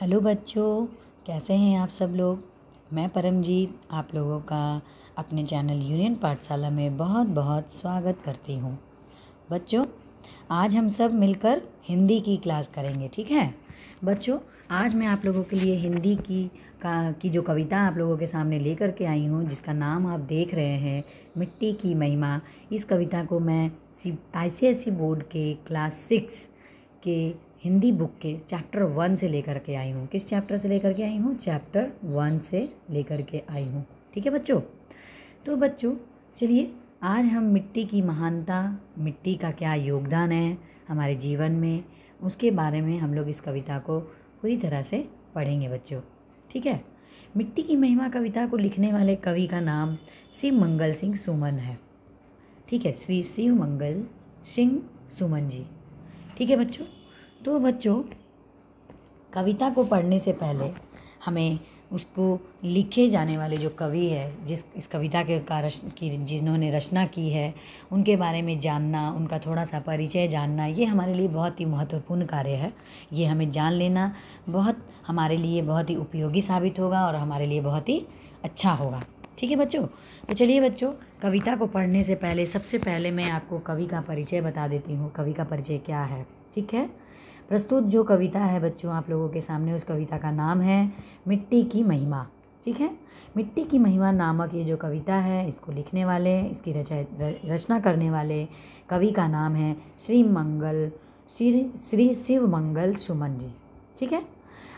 Hello बच्चों कैसे हैं आप सब लोग मैं परमजीत आप लोगों का अपने चैनल यूनियन पाठशाला में बहुत बहुत स्वागत करती हूँ बच्चों आज हम सब मिलकर हिंदी की क्लास करेंगे ठीक है बच्चों आज मैं आप लोगों के लिए हिंदी की का की जो कविता आप लोगों के सामने लेकर के आई हूँ जिसका नाम आप देख रहे हैं मिट्टी की महिमा इस कविता को मैं सी आई बोर्ड के क्लास सिक्स के हिंदी बुक के चैप्टर वन से लेकर के आई हूँ किस चैप्टर से लेकर के आई हूँ चैप्टर वन से लेकर के आई हूँ ठीक है बच्चों तो बच्चों चलिए आज हम मिट्टी की महानता मिट्टी का क्या योगदान है हमारे जीवन में उसके बारे में हम लोग इस कविता को पूरी तरह से पढ़ेंगे बच्चों ठीक है मिट्टी की महिमा कविता को लिखने वाले कवि का नाम शिव मंगल सिंह सुमन है ठीक है श्री शिव मंगल सिंह सुमन जी ठीक है बच्चों तो बच्चों कविता को पढ़ने से पहले हमें उसको लिखे जाने वाले जो कवि है जिस इस कविता के का रच की जिन्होंने रचना की है उनके बारे में जानना उनका थोड़ा सा परिचय जानना ये हमारे लिए बहुत ही महत्वपूर्ण कार्य है ये हमें जान लेना बहुत हमारे लिए बहुत ही उपयोगी साबित होगा और हमारे लिए बहुत ही अच्छा होगा ठीक है बच्चों तो चलिए बच्चों कविता को पढ़ने से पहले सबसे पहले मैं आपको कवि का परिचय बता देती हूँ कवि का परिचय क्या है ठीक है प्रस्तुत जो कविता है बच्चों आप लोगों के सामने उस कविता का नाम है मिट्टी की महिमा ठीक है मिट्टी की महिमा नामक ये जो कविता है इसको लिखने वाले इसकी रचय रचना करने वाले कवि का नाम है श्री मंगल श्री श्री शिव मंगल सुमन जी ठीक है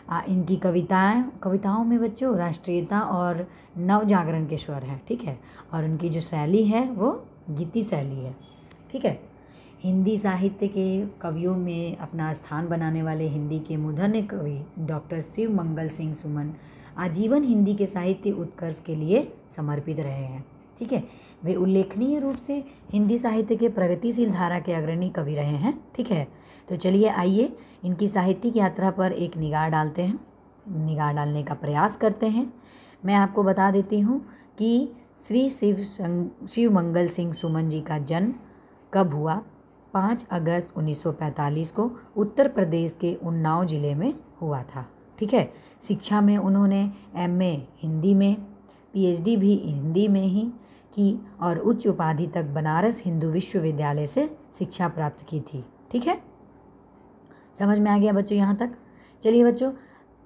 आ, इनकी कविताएं कविताओं में बच्चों राष्ट्रीयता और नव जागरण के स्वर हैं ठीक है और उनकी जो शैली है वो गीति शैली है ठीक है हिंदी साहित्य के कवियों में अपना स्थान बनाने वाले हिंदी के मुधन कवि डॉक्टर शिव मंगल सिंह सुमन आजीवन हिंदी के साहित्य उत्कर्ष के लिए समर्पित रहे हैं ठीक है वे उल्लेखनीय रूप से हिंदी साहित्य के प्रगतिशील धारा के अग्रणी कवि रहे हैं ठीक है तो चलिए आइए इनकी साहित्यिक यात्रा पर एक निगाह डालते हैं निगाह डालने का प्रयास करते हैं मैं आपको बता देती हूँ कि श्री शिव शिव मंगल सिंह सुमन जी का जन्म कब हुआ पाँच अगस्त 1945 को उत्तर प्रदेश के उन्नाव ज़िले में हुआ था ठीक है शिक्षा में उन्होंने एमए हिंदी में पीएचडी भी हिंदी में ही की और उच्च उपाधि तक बनारस हिंदू विश्वविद्यालय से शिक्षा प्राप्त की थी ठीक है समझ में आ गया बच्चों यहाँ तक चलिए बच्चों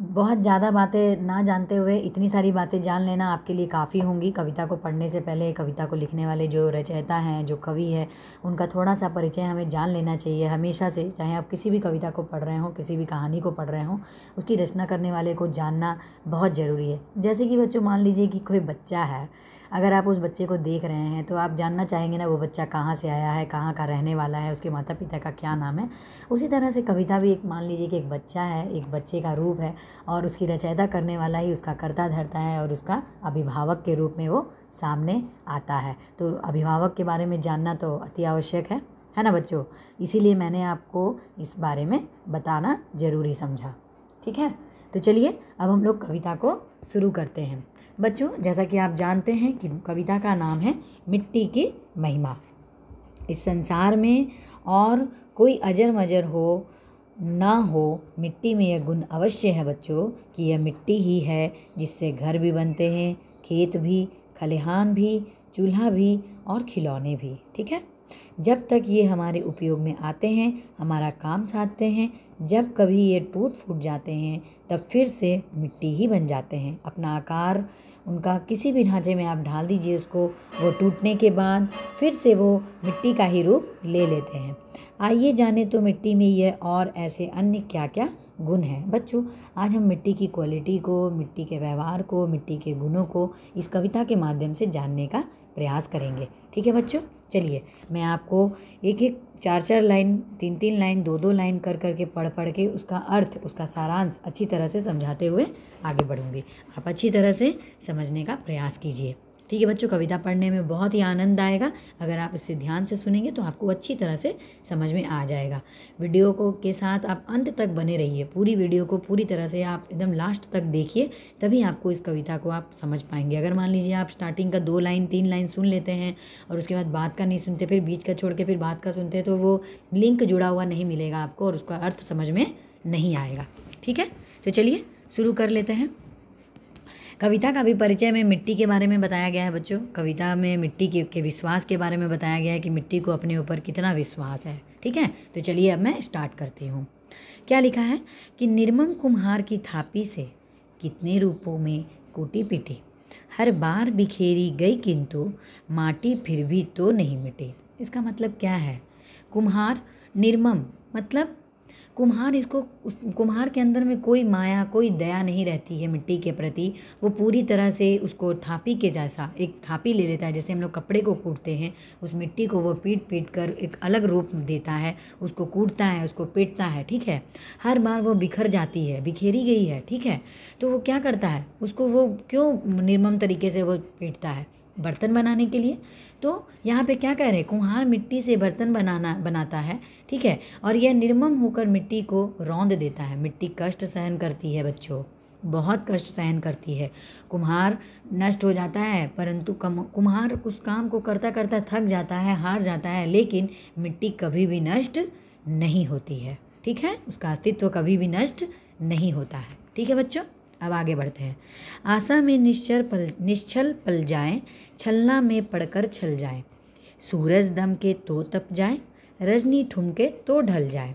बहुत ज़्यादा बातें ना जानते हुए इतनी सारी बातें जान लेना आपके लिए काफ़ी होंगी कविता को पढ़ने से पहले कविता को लिखने वाले जो रचयिता हैं जो कवि हैं उनका थोड़ा सा परिचय हमें जान लेना चाहिए हमेशा से चाहे आप किसी भी कविता को पढ़ रहे हों किसी भी कहानी को पढ़ रहे हों उसकी रचना करने वाले को जानना बहुत ज़रूरी है जैसे कि बच्चों मान लीजिए कि कोई बच्चा है अगर आप उस बच्चे को देख रहे हैं तो आप जानना चाहेंगे ना वो बच्चा कहाँ से आया है कहाँ का रहने वाला है उसके माता पिता का क्या नाम है उसी तरह से कविता भी एक मान लीजिए कि एक बच्चा है एक बच्चे का रूप है और उसकी रचयिता करने वाला ही उसका कर्ता धरता है और उसका अभिभावक के रूप में वो सामने आता है तो अभिभावक के बारे में जानना तो अति आवश्यक है है ना बच्चों इसीलिए मैंने आपको इस बारे में बताना ज़रूरी समझा ठीक है तो चलिए अब हम लोग कविता को शुरू करते हैं बच्चों जैसा कि आप जानते हैं कि कविता का नाम है मिट्टी की महिमा इस संसार में और कोई अजर मजर हो ना हो मिट्टी में यह गुण अवश्य है बच्चों कि यह मिट्टी ही है जिससे घर भी बनते हैं खेत भी खलिहान भी चूल्हा भी और खिलौने भी ठीक है जब तक ये हमारे उपयोग में आते हैं हमारा काम साधते हैं जब कभी ये टूट फूट जाते हैं तब फिर से मिट्टी ही बन जाते हैं अपना आकार उनका किसी भी ढांचे में आप ढाल दीजिए उसको वो टूटने के बाद फिर से वो मिट्टी का ही रूप ले लेते हैं आइए जाने तो मिट्टी में ये और ऐसे अन्य क्या क्या गुण हैं बच्चों आज हम मिट्टी की क्वालिटी को मिट्टी के व्यवहार को मिट्टी के गुणों को इस कविता के माध्यम से जानने का प्रयास करेंगे ठीक है बच्चों चलिए मैं आपको एक एक चार चार लाइन तीन तीन लाइन दो दो लाइन कर कर के पढ़ पढ़ के उसका अर्थ उसका सारांश अच्छी तरह से समझाते हुए आगे बढ़ूँगी आप अच्छी तरह से समझने का प्रयास कीजिए ठीक है बच्चों कविता पढ़ने में बहुत ही आनंद आएगा अगर आप इसे ध्यान से सुनेंगे तो आपको अच्छी तरह से समझ में आ जाएगा वीडियो को के साथ आप अंत तक बने रहिए पूरी वीडियो को पूरी तरह से आप एकदम लास्ट तक देखिए तभी आपको इस कविता को आप समझ पाएंगे अगर मान लीजिए आप स्टार्टिंग का दो लाइन तीन लाइन सुन लेते हैं और उसके बाद बात का नहीं सुनते फिर बीच का छोड़ के फिर बात का सुनते हैं तो वो लिंक जुड़ा हुआ नहीं मिलेगा आपको और उसका अर्थ समझ में नहीं आएगा ठीक है तो चलिए शुरू कर लेते हैं कविता का भी परिचय में मिट्टी के बारे में बताया गया है बच्चों कविता में मिट्टी के, के विश्वास के बारे में बताया गया है कि मिट्टी को अपने ऊपर कितना विश्वास है ठीक है तो चलिए अब मैं स्टार्ट करती हूँ क्या लिखा है कि निर्मम कुम्हार की थापी से कितने रूपों में कूटी पिटी हर बार बिखेरी गई किंतु माटी फिर भी तो नहीं मिटी इसका मतलब क्या है कुम्हार निर्मम मतलब कुम्हार इसको उस कुम्हार के अंदर में कोई माया कोई दया नहीं रहती है मिट्टी के प्रति वो पूरी तरह से उसको थापी के जैसा एक थापी ले लेता है जैसे हम लोग कपड़े को कूटते हैं उस मिट्टी को वो पीट पीट कर एक अलग रूप देता है उसको कूटता है उसको पीटता है ठीक है हर बार वो बिखर जाती है बिखेरी गई है ठीक है तो वो क्या करता है उसको वो क्यों निर्मम तरीके से वो पीटता है बर्तन बनाने के लिए तो यहाँ पे क्या कह रहे हैं कुम्हार मिट्टी से बर्तन बनाना बनाता है ठीक है और यह निर्मम होकर मिट्टी को रौंद देता है मिट्टी कष्ट सहन करती है बच्चों बहुत कष्ट सहन करती है कुम्हार नष्ट हो जाता है परंतु कम कुम्हार उस काम को करता करता थक जाता है हार जाता है लेकिन मिट्टी कभी भी नष्ट नहीं होती है ठीक है उसका अस्तित्व कभी भी नष्ट नहीं होता है ठीक है बच्चों अब आगे बढ़ते हैं आशा में निश्चर पल निश्चल पल जाएं छलना में पड़कर छल जाएं सूरज दम के तो तप जाएं रजनी ठुमके तो ढल जाएं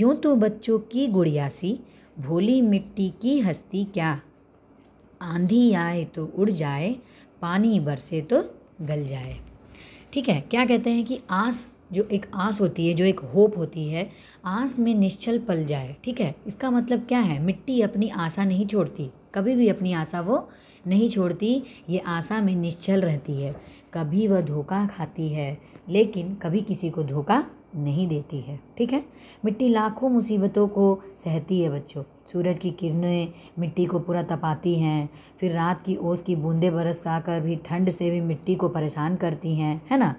यूं तो बच्चों की गुड़ियासी भोली मिट्टी की हस्ती क्या आंधी आए तो उड़ जाए पानी बरसे तो गल जाए ठीक है क्या कहते हैं कि आस जो एक आस होती है जो एक होप होती है आस में निश्चल पल जाए ठीक है इसका मतलब क्या है मिट्टी अपनी आशा नहीं छोड़ती कभी भी अपनी आशा वो नहीं छोड़ती ये आशा में निश्चल रहती है कभी वह धोखा खाती है लेकिन कभी किसी को धोखा नहीं देती है ठीक है मिट्टी लाखों मुसीबतों को सहती है बच्चों सूरज की किरणें मिट्टी को पूरा तपाती हैं फिर रात की ओस की बूंदें बरसा कर भी ठंड से भी मिट्टी को परेशान करती हैं है ना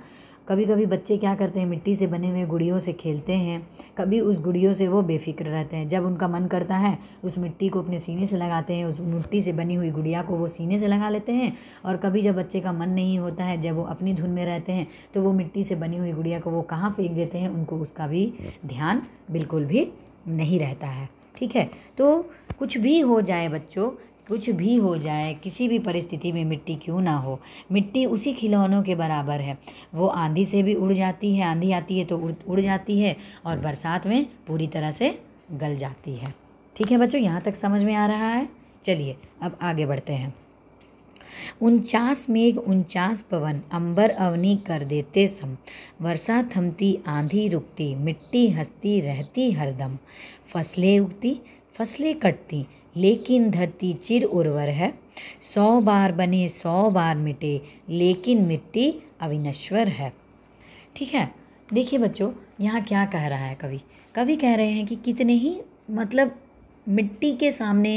कभी कभी बच्चे क्या करते हैं मिट्टी से बने हुए गुड़ियों से खेलते हैं कभी उस गुड़ियों से वो बेफिक्र रहते हैं जब उनका मन करता है उस मिट्टी को अपने सीने से लगाते हैं उस मिट्टी से बनी हुई गुड़िया को वो सीने से लगा लेते हैं और कभी जब बच्चे का मन नहीं होता है जब वो अपनी धुन में रहते हैं तो वो मिट्टी से बनी हुई गुड़िया को वो कहाँ फेंक देते हैं उनको उसका भी ध्यान बिल्कुल भी नहीं रहता है ठीक है तो कुछ भी हो जाए बच्चों कुछ भी हो जाए किसी भी परिस्थिति में मिट्टी क्यों ना हो मिट्टी उसी खिलौनों के बराबर है वो आंधी से भी उड़ जाती है आंधी आती है तो उड़ उड़ जाती है और हम्म। बरसात में पूरी तरह से गल जाती है ठीक है बच्चों यहाँ तक समझ में आ रहा है चलिए अब आगे बढ़ते हैं उनचास मेघ उनचास पवन अंबर अवनी कर देते सम वर्षा थमती आंधी रुकती मिट्टी हंसती रहती हरदम फसलें उगती फसलें कटती लेकिन धरती चिर उर्वर है सौ बार बने सौ बार मिटे लेकिन मिट्टी अविनश्वर है ठीक है देखिए बच्चों यहाँ क्या कह रहा है कवि कवि कह रहे हैं कि कितने ही मतलब मिट्टी के सामने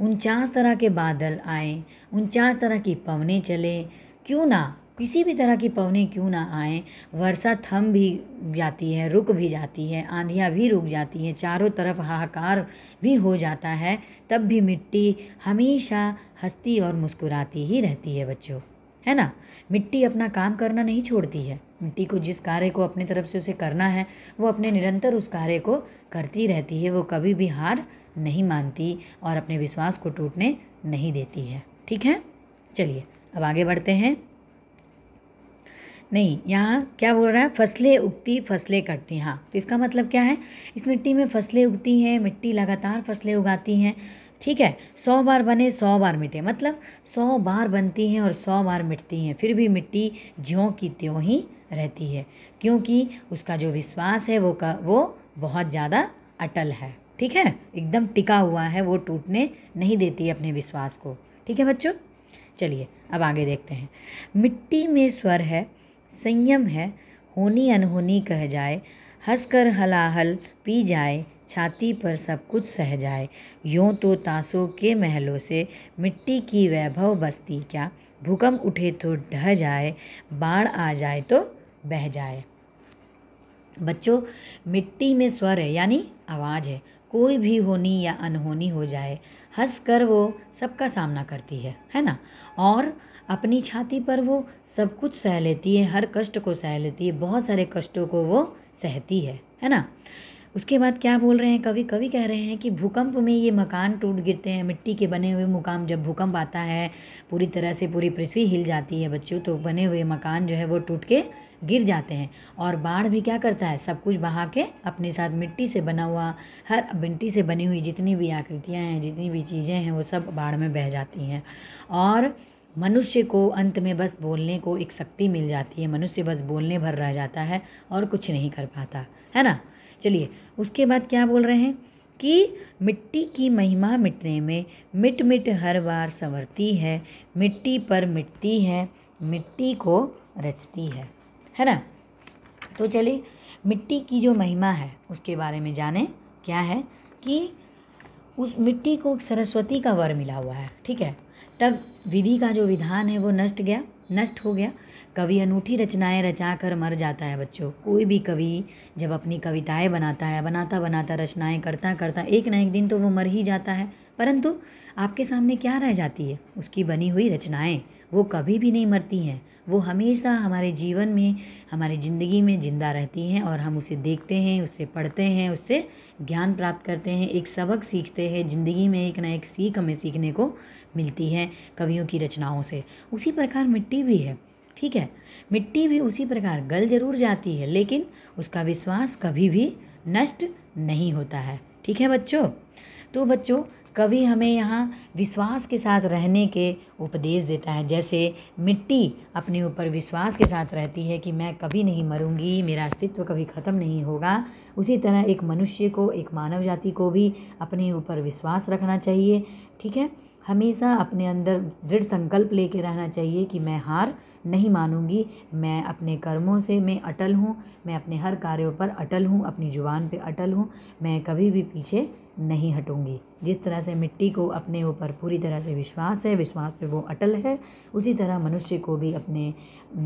उनचास तरह के बादल आए उनचास तरह की पवने चले क्यों ना किसी भी तरह की पवने क्यों ना आए वर्षा थम भी जाती है रुक भी जाती है आंधियाँ भी रुक जाती हैं चारों तरफ हाहाकार भी हो जाता है तब भी मिट्टी हमेशा हंसती और मुस्कुराती ही रहती है बच्चों है ना मिट्टी अपना काम करना नहीं छोड़ती है मिट्टी को जिस कार्य को अपनी तरफ से उसे करना है वो अपने निरंतर उस कार्य को करती रहती है वो कभी भी हार नहीं मानती और अपने विश्वास को टूटने नहीं देती है ठीक है चलिए अब आगे बढ़ते हैं नहीं यहाँ क्या बोल रहा है फसलें उगती फसलें कटती हाँ तो इसका मतलब क्या है इस मिट्टी में फसलें उगती हैं मिट्टी लगातार फसलें उगाती हैं ठीक है सौ बार बने सौ बार मिटे मतलब सौ बार बनती हैं और सौ बार मिटती हैं फिर भी मिट्टी ज्यों की त्यों ही रहती है क्योंकि उसका जो विश्वास है वो का वो बहुत ज़्यादा अटल है ठीक है एकदम टिका हुआ है वो टूटने नहीं देती है अपने विश्वास को ठीक है बच्चों चलिए अब आगे देखते हैं मिट्टी में स्वर है संयम है होनी अनहोनी कह जाए हंस कर हलाहल पी जाए छाती पर सब कुछ सह जाए यों तो तांसों के महलों से मिट्टी की वैभव बस्ती क्या भूकंप उठे तो ढह जाए बाढ़ आ जाए तो बह जाए बच्चों मिट्टी में स्वर है यानी आवाज़ है कोई भी होनी या अनहोनी हो जाए हंस कर वो सबका सामना करती है है ना और अपनी छाती पर वो सब कुछ सह लेती है हर कष्ट को सह लेती है बहुत सारे कष्टों को वो सहती है है ना उसके बाद क्या बोल रहे हैं कवि कवि कह रहे हैं कि भूकंप में ये मकान टूट गिरते हैं मिट्टी के बने हुए मुकाम जब भूकंप आता है पूरी तरह से पूरी पृथ्वी हिल जाती है बच्चों तो बने हुए मकान जो है वो टूट के गिर जाते हैं और बाढ़ भी क्या करता है सब कुछ बहा के अपने साथ मिट्टी से बना हुआ हर मिट्टी से बनी हुई जितनी भी आकृतियाँ हैं जितनी भी चीज़ें हैं वो सब बाढ़ में बह जाती हैं और मनुष्य को अंत में बस बोलने को एक शक्ति मिल जाती है मनुष्य बस बोलने भर रह जाता है और कुछ नहीं कर पाता है ना चलिए उसके बाद क्या बोल रहे हैं कि मिट्टी की महिमा मिटने में मिट मिट हर बार संवरती है मिट्टी पर मिटती है मिट्टी को रचती है है ना तो चलिए मिट्टी की जो महिमा है उसके बारे में जाने क्या है कि उस मिट्टी को सरस्वती का वर मिला हुआ है ठीक है तब विधि का जो विधान है वो नष्ट गया नष्ट हो गया कवि अनूठी रचनाएं रचा कर मर जाता है बच्चों कोई भी कवि जब अपनी कविताएं बनाता है बनाता बनाता रचनाएं करता करता एक ना एक दिन तो वो मर ही जाता है परंतु आपके सामने क्या रह जाती है उसकी बनी हुई रचनाएं वो कभी भी नहीं मरती हैं वो हमेशा हमारे जीवन में हमारी ज़िंदगी में ज़िंदा रहती हैं और हम उसे देखते हैं उससे पढ़ते हैं उससे ज्ञान प्राप्त करते हैं एक सबक सीखते हैं ज़िंदगी में एक ना एक सीख हमें सीखने को मिलती है कवियों की रचनाओं से उसी प्रकार मिट्टी भी है ठीक है मिट्टी भी उसी प्रकार गल जरूर जाती है लेकिन उसका विश्वास कभी भी नष्ट नहीं होता है ठीक है बच्चों तो बच्चों कवि हमें यहाँ विश्वास के साथ रहने के उपदेश देता है जैसे मिट्टी अपने ऊपर विश्वास के साथ रहती है कि मैं कभी नहीं मरूंगी मेरा अस्तित्व कभी ख़त्म नहीं होगा उसी तरह एक मनुष्य को एक मानव जाति को भी अपने ऊपर विश्वास रखना चाहिए ठीक है हमेशा अपने अंदर दृढ़ संकल्प लेके रहना चाहिए कि मैं हार नहीं मानूंगी मैं अपने कर्मों से मैं अटल हूँ मैं अपने हर कार्यों पर अटल हूँ अपनी ज़ुबान पे अटल हूँ मैं कभी भी पीछे नहीं हटूंगी जिस तरह से मिट्टी को अपने ऊपर पूरी तरह से विश्वास है विश्वास पर वो अटल है उसी तरह मनुष्य को भी अपने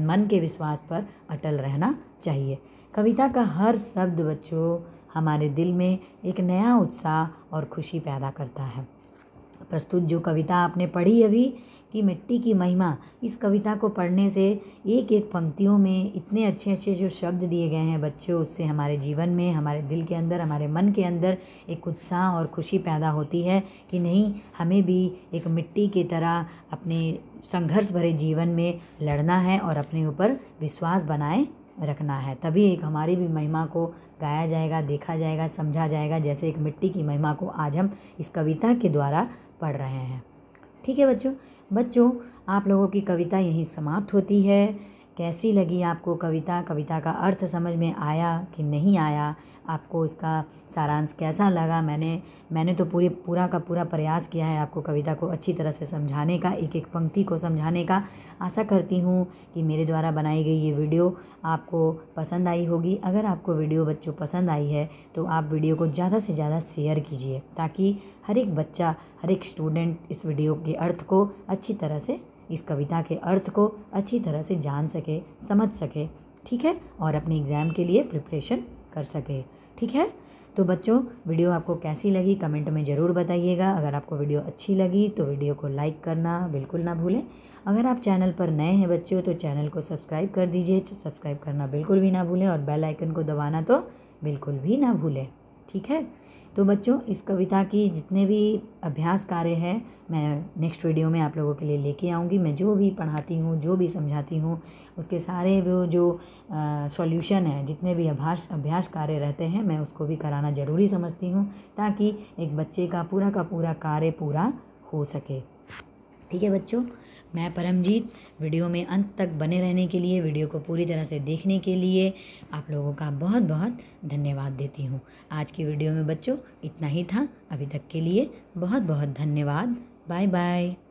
मन के विश्वास पर अटल रहना चाहिए कविता का हर शब्द बच्चों हमारे दिल में एक नया उत्साह और खुशी पैदा करता है प्रस्तुत जो कविता आपने पढ़ी अभी कि मिट्टी की महिमा इस कविता को पढ़ने से एक एक पंक्तियों में इतने अच्छे अच्छे जो शब्द दिए गए हैं बच्चों उससे हमारे जीवन में हमारे दिल के अंदर हमारे मन के अंदर एक उत्साह और खुशी पैदा होती है कि नहीं हमें भी एक मिट्टी की तरह अपने संघर्ष भरे जीवन में लड़ना है और अपने ऊपर विश्वास बनाए रखना है तभी एक हमारी भी महिमा को गाया जाएगा देखा जाएगा समझा जाएगा जैसे एक मिट्टी की महिमा को आज हम इस कविता के द्वारा पढ़ रहे हैं ठीक है बच्चों बच्चों आप लोगों की कविता यहीं समाप्त होती है कैसी लगी आपको कविता कविता का अर्थ समझ में आया कि नहीं आया आपको इसका सारांश कैसा लगा मैंने मैंने तो पूरे पूरा का पूरा प्रयास किया है आपको कविता को अच्छी तरह से समझाने का एक एक पंक्ति को समझाने का आशा करती हूँ कि मेरे द्वारा बनाई गई ये वीडियो आपको पसंद आई होगी अगर आपको वीडियो बच्चों पसंद आई है तो आप वीडियो को ज़्यादा से ज़्यादा शेयर कीजिए ताकि हर एक बच्चा हर एक स्टूडेंट इस वीडियो के अर्थ को अच्छी तरह से इस कविता के अर्थ को अच्छी तरह से जान सके समझ सके ठीक है और अपने एग्ज़ाम के लिए प्रिपरेशन कर सके ठीक है तो बच्चों वीडियो आपको कैसी लगी कमेंट में ज़रूर बताइएगा अगर आपको वीडियो अच्छी लगी तो वीडियो को लाइक करना बिल्कुल ना भूलें अगर आप चैनल पर नए हैं बच्चों तो चैनल को सब्सक्राइब कर दीजिए सब्सक्राइब करना बिल्कुल भी ना भूलें और बेल आइकन को दबाना तो बिल्कुल भी ना भूलें ठीक है तो बच्चों इस कविता की जितने भी अभ्यास कार्य हैं मैं नेक्स्ट वीडियो में आप लोगों के लिए लेके आऊँगी मैं जो भी पढ़ाती हूँ जो भी समझाती हूँ उसके सारे वो जो सॉल्यूशन है जितने भी अभ्यास अभ्यास कार्य रहते हैं मैं उसको भी कराना ज़रूरी समझती हूँ ताकि एक बच्चे का पूरा का पूरा कार्य पूरा हो सके ठीक है बच्चों मैं परमजीत वीडियो में अंत तक बने रहने के लिए वीडियो को पूरी तरह से देखने के लिए आप लोगों का बहुत बहुत धन्यवाद देती हूँ आज की वीडियो में बच्चों इतना ही था अभी तक के लिए बहुत बहुत धन्यवाद बाय बाय